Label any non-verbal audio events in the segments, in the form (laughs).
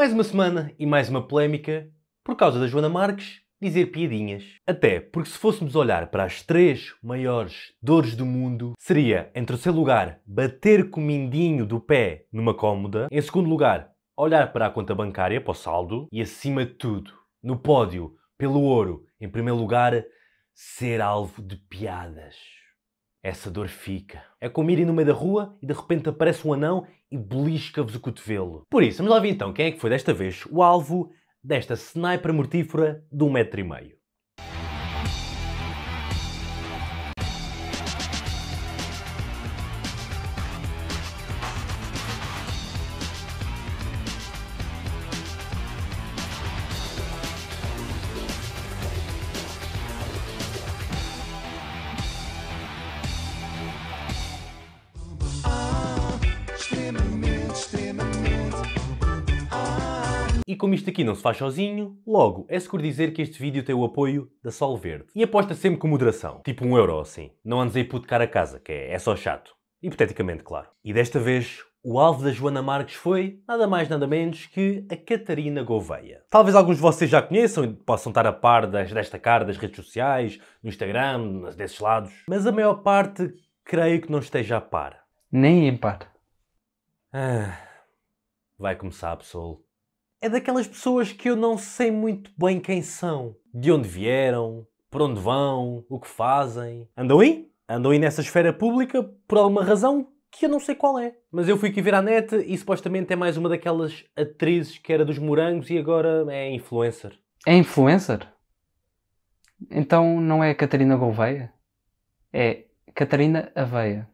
Mais uma semana e mais uma polémica por causa da Joana Marques dizer piadinhas. Até porque se fôssemos olhar para as três maiores dores do mundo, seria, em terceiro lugar, bater com o mindinho do pé numa cômoda, em segundo lugar, olhar para a conta bancária, para o saldo, e acima de tudo, no pódio, pelo ouro, em primeiro lugar, ser alvo de piadas. Essa dor fica. É como irem no meio da rua e de repente aparece um anão e belisca-vos o cotovelo. Por isso, vamos lá ver então quem é que foi desta vez o alvo desta sniper mortífera de um metro e meio. como isto aqui não se faz sozinho, logo é seguro dizer que este vídeo tem o apoio da Sol Verde. E aposta sempre com moderação, tipo um euro assim. Não andes a cara a casa, que é, é só chato. Hipoteticamente, claro. E desta vez, o alvo da Joana Marques foi nada mais nada menos que a Catarina Gouveia. Talvez alguns de vocês já conheçam e possam estar a par das, desta cara das redes sociais, no Instagram, desses lados, mas a maior parte creio que não esteja a par. Nem em par. Ah, vai começar, pessoal é daquelas pessoas que eu não sei muito bem quem são, de onde vieram, por onde vão, o que fazem. Andam aí? Andam aí nessa esfera pública por alguma razão que eu não sei qual é. Mas eu fui aqui ver a net e supostamente é mais uma daquelas atrizes que era dos morangos e agora é influencer. É influencer? Então não é Catarina Gouveia? É Catarina Aveia.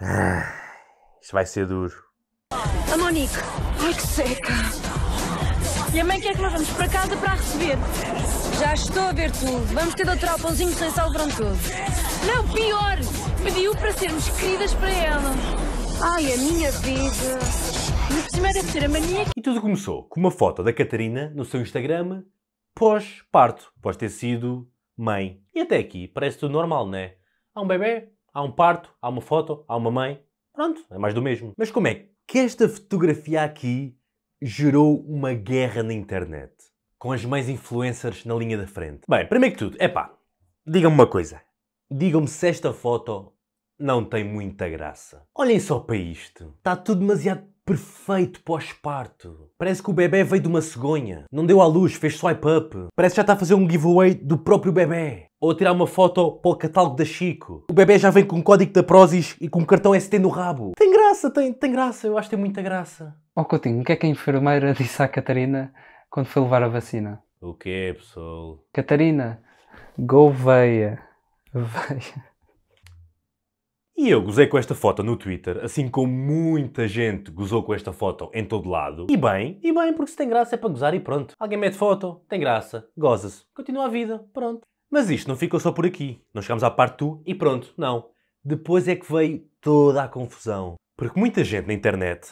Ah, isto vai ser duro. Ai que seca. E a mãe quer é que nós vamos para casa para a receber. Já estou a ver tudo. Vamos ter de alterar o pãozinho sem sal durante tudo. Não, pior. Pediu para sermos queridas para ela. Ai, a minha vida. No primeiro a ser a mania E tudo começou com uma foto da Catarina no seu Instagram pós-parto. Pós ter sido mãe. E até aqui parece tudo normal, não é? Há um bebê, há um parto, há uma foto, há uma mãe. Pronto, é mais do mesmo. Mas como é que esta fotografia aqui gerou uma guerra na internet, com as mais influencers na linha da frente. Bem, primeiro que tudo, é digam-me uma coisa. Digam-me se esta foto não tem muita graça. Olhem só para isto. Está tudo demasiado perfeito pós-parto. Parece que o bebê veio de uma cegonha. Não deu à luz, fez swipe up. Parece que já está a fazer um giveaway do próprio bebê. Ou a tirar uma foto para o catálogo da Chico. O bebê já vem com o código da Prozis e com um cartão ST no rabo. Tem graça, tem, tem graça. Eu acho que tem muita graça. Ó oh, Coutinho, o que é que a enfermeira (laughs) disse à Catarina quando foi levar a vacina? O que é, pessoal? Catarina, veia. Veia. E eu gozei com esta foto no Twitter, assim como muita gente gozou com esta foto em todo lado. E bem, e bem, porque se tem graça é para gozar e pronto. Alguém mete foto, tem graça, goza-se, continua a vida, pronto. Mas isto não ficou só por aqui. Não chegamos à parte tu e pronto, não. Depois é que veio toda a confusão. Porque muita gente na internet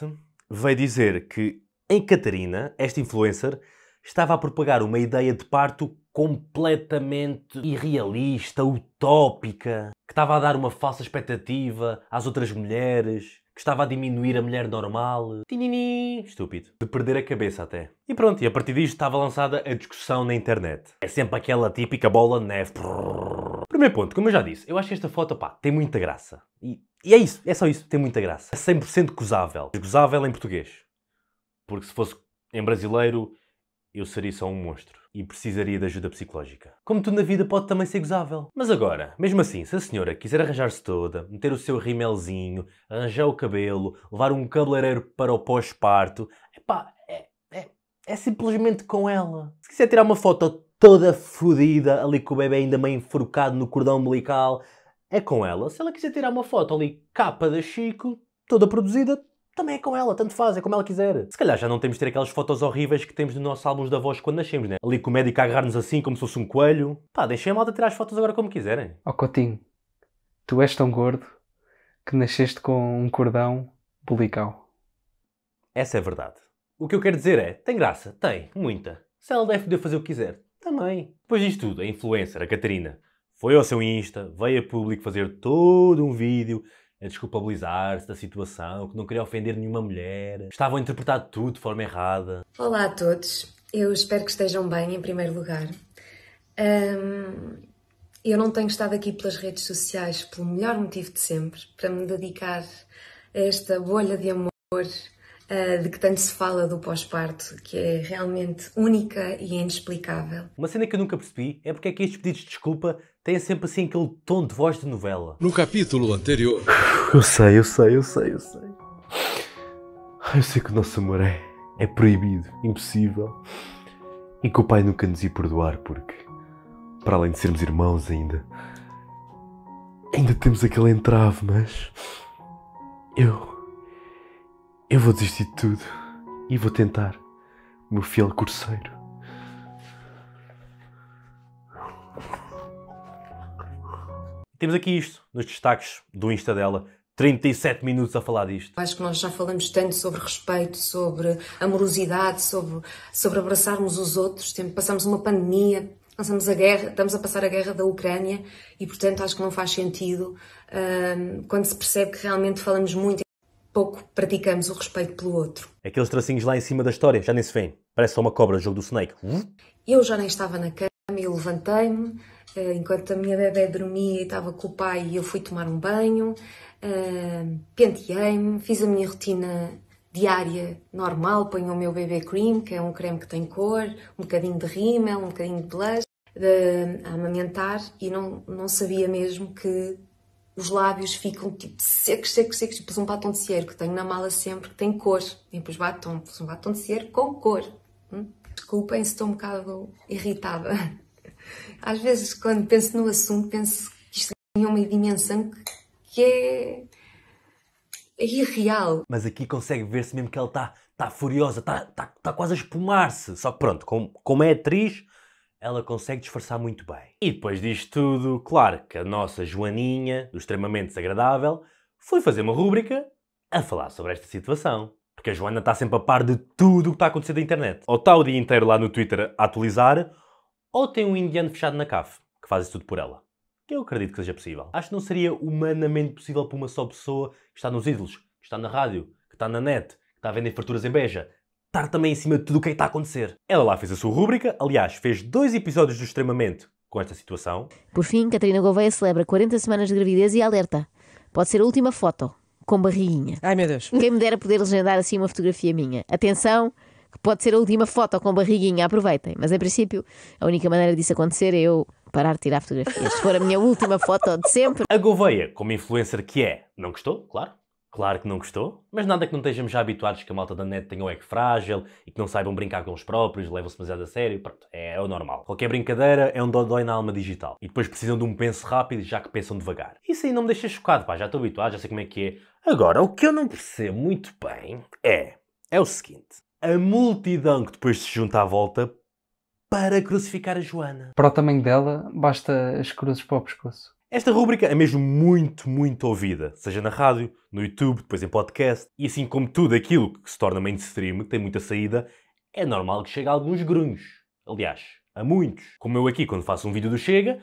veio dizer que em Catarina, esta influencer, estava a propagar uma ideia de parto completamente irrealista, utópica, que estava a dar uma falsa expectativa às outras mulheres, que estava a diminuir a mulher normal. Tininim, estúpido. De perder a cabeça até. E pronto, e a partir disto estava lançada a discussão na internet. É sempre aquela típica bola de neve. Primeiro ponto, como eu já disse, eu acho que esta foto, pá, tem muita graça. E, e é isso, é só isso, tem muita graça. É 100% gozável. Gozável em português. Porque se fosse em brasileiro, eu seria só um monstro e precisaria de ajuda psicológica. Como tudo na vida pode também ser gozável. Mas agora, mesmo assim, se a senhora quiser arranjar-se toda, meter o seu rimelzinho, arranjar o cabelo, levar um cabeleireiro para o pós-parto, epá, é, é, é simplesmente com ela. Se quiser tirar uma foto toda fodida, ali com o bebê ainda meio enforcado no cordão umbilical, é com ela. Se ela quiser tirar uma foto ali, capa da Chico, toda produzida, também é com ela, tanto faz, é como ela quiser. Se calhar já não temos de ter aquelas fotos horríveis que temos nos nossos álbuns da voz quando nascemos, né? Ali com o médico a agarrar-nos assim como se fosse um coelho. Pá, deixem a malta tirar as fotos agora como quiserem. Ó oh, Cotinho, tu és tão gordo que nasceste com um cordão umbilical. Essa é verdade. O que eu quero dizer é, tem graça, tem, muita. Se ela deve poder fazer o que quiser, também. Depois disto tudo, a influencer, a Catarina, foi ao seu Insta, veio a público fazer todo um vídeo a desculpabilizar-se da situação, que não queria ofender nenhuma mulher, estavam a interpretar tudo de forma errada. Olá a todos, eu espero que estejam bem em primeiro lugar. Um, eu não tenho estado aqui pelas redes sociais pelo melhor motivo de sempre, para me dedicar a esta bolha de amor eh, de que tanto se fala do pós-parto, que é realmente única e inexplicável. Uma cena que eu nunca percebi é porque é que estes pedidos de desculpa têm sempre assim aquele tom de voz de novela. No capítulo anterior. Eu sei, eu sei, eu sei, eu sei. Eu sei que o nosso amor é, é proibido, impossível. E que o pai nunca nos ia perdoar porque, para além de sermos irmãos ainda, ainda temos aquele entrave, mas. Eu. Eu vou desistir de tudo e vou tentar, meu fiel curseiro. Temos aqui isto nos destaques do Insta dela. 37 minutos a falar disto. Acho que nós já falamos tanto sobre respeito, sobre amorosidade, sobre, sobre abraçarmos os outros. passamos uma pandemia, passamos a guerra, estamos a passar a guerra da Ucrânia e, portanto, acho que não faz sentido um, ah, quando se percebe que realmente falamos muito pouco praticamos o respeito pelo outro. Aqueles tracinhos lá em cima da história já nem se vêem. Parece só uma cobra do jogo do Snake. Eu já nem estava na cama e levantei-me. Eh, enquanto a minha bebê dormia e estava com o pai, eu fui tomar um banho, eh, penteei-me, fiz a minha rotina diária normal, ponho o meu bebê cream, que é um creme que tem cor, um bocadinho de rímel, um bocadinho de blush, a amamentar e não, não sabia mesmo que os lábios ficam tipo secos, secos, secos, pus tipo, um batom de cierre que tenho na mala sempre, que tem cor, e pus batom, pus um batom de cierre com cor. Hum? Desculpem se estou um bocado irritada. (laughs) Às vezes, quando penso no assunto, penso que isto tem é uma dimensão que, que é... é irreal. Mas aqui consegue ver-se mesmo que ela está tá furiosa, está tá, tá quase a espumar-se. Só que pronto, como, como é atriz, ela consegue disfarçar muito bem. E depois disto tudo, claro que a nossa Joaninha, do extremamente desagradável, foi fazer uma rúbrica a falar sobre esta situação. Porque a Joana está sempre a par de tudo o que está a acontecer na internet. Ou está o dia inteiro lá no Twitter a atualizar, ou tem um indiano fechado na CAF, que faz isso tudo por ela. Que eu acredito que seja possível. Acho que não seria humanamente possível para uma só pessoa que está nos ídolos, que está na rádio, que está na net, que está a vender farturas em beja, estar também em cima de tudo o que está a acontecer. Ela lá fez a sua rúbrica, aliás, fez dois episódios do Extremamente com esta situação. Por fim, Catarina Gouveia celebra 40 semanas de gravidez e alerta. Pode ser a última foto, com barriguinha. Ai meu Deus. Quem me dera poder legendar assim uma fotografia minha. Atenção, que pode ser a última foto com barriguinha, aproveitem. Mas em princípio, a única maneira disso acontecer é eu parar de tirar fotografias. Se for a minha última foto de sempre. A Gouveia, como influencer que é, não gostou, claro. Claro que não gostou, mas nada que não estejamos já habituados que a malta da net tenha o um ego frágil e que não saibam brincar com os próprios, levam-se demasiado a sério, pronto, é, é, o normal. Qualquer brincadeira é um dodói na alma digital. E depois precisam de um penso rápido já que pensam devagar. Isso aí não me deixa chocado, pá, já estou habituado, já sei como é que é. Agora, o que eu não percebo muito bem é, é o seguinte. A multidão que depois se junta à volta para crucificar a Joana. Para o tamanho dela, basta as cruzes para o pescoço. Esta rúbrica é mesmo muito, muito ouvida, seja na rádio, no YouTube, depois em podcast, e assim como tudo aquilo que se torna mainstream, que tem muita saída, é normal que chegue a alguns grunhos. Aliás, a muitos. Como eu aqui, quando faço um vídeo do Chega,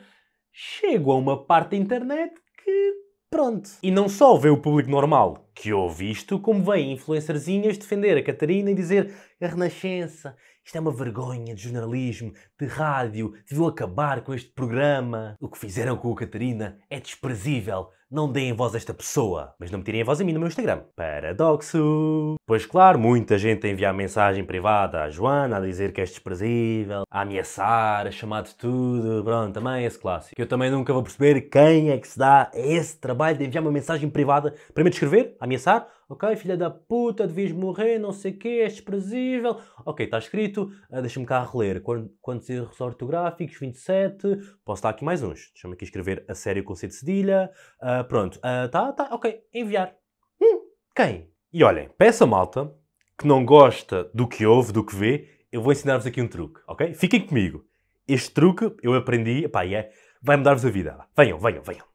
chego a uma parte da internet que. pronto. E não só vê o público normal que ouve isto, como vêm influencerzinhas defender a Catarina e dizer a Renascença isto é uma vergonha de jornalismo, de rádio, deviam acabar com este programa. O que fizeram com o Catarina é desprezível não deem voz a esta pessoa, mas não me tirem a voz a mim no meu Instagram. Paradoxo! Pois claro, muita gente a enviar mensagem privada à Joana, a dizer que és desprezível, a ameaçar, a chamar de tudo, pronto, também é esse clássico. eu também nunca vou perceber quem é que se dá esse trabalho de enviar uma mensagem privada para me descrever, ameaçar, ok, filha da puta, devias morrer, não sei o quê, és desprezível. Ok, está escrito, ah, deixa-me cá reler. Quantos erros ortográficos? 27. Posso dar aqui mais uns. Deixa-me aqui escrever a sério com C de cedilha. Uh, ah, pronto, uh, tá, tá, ok, enviar. Hum, quem? E olhem, peça malta que não gosta do que ouve, do que vê, eu vou ensinar-vos aqui um truque, ok? Fiquem comigo. Este truque eu aprendi, pá, é, vai mudar-vos a vida. Venham, venham, venham.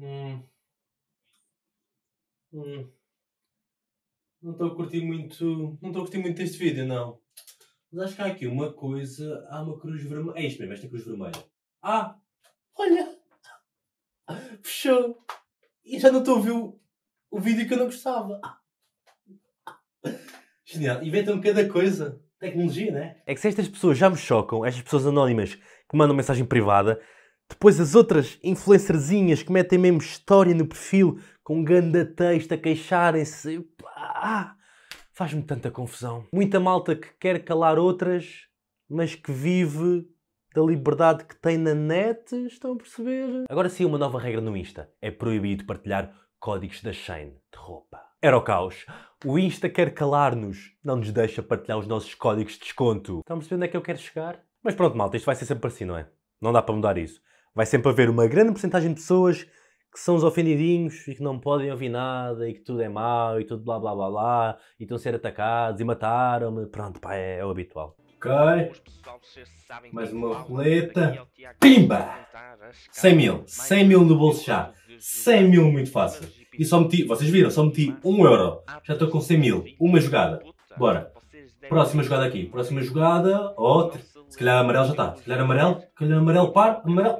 Hum. Hum. Não estou a curtir muito. Não estou a curtir muito este vídeo, não. Mas acho que há aqui uma coisa. Há uma cruz vermelha. É isto mesmo, esta cruz vermelha. Ah! Olha! fechou. E já não estou a ouvir o, vídeo que eu não gostava. Genial. Inventam cada coisa. Tecnologia, né? É que se estas pessoas já me chocam, estas pessoas anónimas que mandam mensagem privada, depois as outras influencerzinhas que metem mesmo história no perfil com um ganda texto a queixarem-se. Faz-me tanta confusão. Muita malta que quer calar outras, mas que vive da liberdade que tem na net, estão a perceber? Agora sim, uma nova regra no Insta. É proibido partilhar códigos da Shane de roupa. Era o caos. O Insta quer calar-nos, não nos deixa partilhar os nossos códigos de desconto. Estão a perceber onde é que eu quero chegar? Mas pronto, malta, isto vai ser sempre assim, não é? Não dá para mudar isso. Vai sempre haver uma grande porcentagem de pessoas que são os ofendidinhos e que não podem ouvir nada e que tudo é mau e tudo blá blá blá blá e estão a ser atacados e mataram-me. Pronto, pá, é, é o habitual. Ok. Mais uma roleta. Pimba! 100 mil. 100 mil no bolso já. 100 mil muito fácil. E só meti, vocês viram, só meti 1 euro. Já estou com 100 mil. Uma jogada. Bora. Próxima jogada aqui. Próxima jogada. Outra. Se calhar amarelo já está. Se calhar amarelo. Se calhar amarelo par. Amarelo.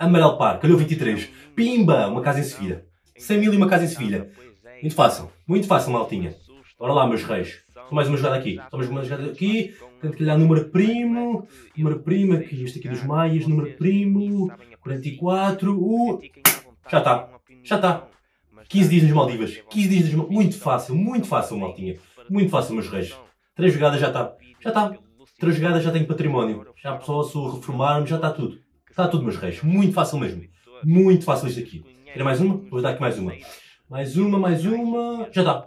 Amarelo par. Calhou 23. Pimba! Uma casa em Sevilha. 100 mil e uma casa em Sevilha. Muito fácil. Muito fácil, maltinha. Bora lá, meus reis mais uma jogada aqui. Só mais uma jogada aqui. Tanto que lhe dá número primo. Número primo aqui. Este aqui dos Maias. Número primo. 44. Uh, já está. Já está. 15 dias nas Maldivas. 15 dias nas Maldivas. Muito fácil. Muito fácil, Maltinha. Muito fácil, meus reis. Três jogadas já está. Já está. Três jogadas já tenho património. Já pessoal, se reformar-me, já está tudo. Está tudo, meus reis. Muito fácil mesmo. Muito fácil isto aqui. Quer mais uma? Vou dar aqui mais uma. Mais uma, mais uma. Já está.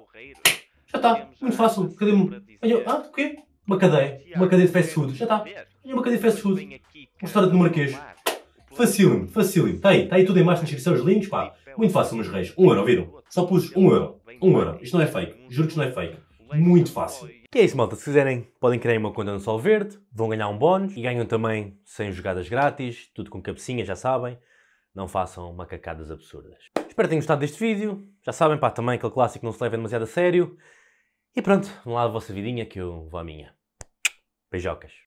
Já está, muito fácil, cadê-me? ah, o quê? Uma cadeia, tá. uma cadeia de fast food, já está. uma cadeia de fast food, uma história de Marquês. Facílimo, facílimo. Está aí, está aí tudo em mais na descrição, os links, pá. Muito fácil, meus reis. Um euro, viram? Só pus um euro. Um euro. Isto não é fake, juro que isto não é fake. Muito fácil. E é isso, malta. Se quiserem, podem criar uma conta no Sol Verde, vão ganhar um bónus e ganham também 100 jogadas grátis, tudo com cabecinha, já sabem. Não façam macacadas absurdas. Espero que tenham gostado deste vídeo. Já sabem, pá, também aquele clássico não se leva demasiado a sério. E pronto, vão lá a vossa vidinha que eu vou à minha. Beijocas.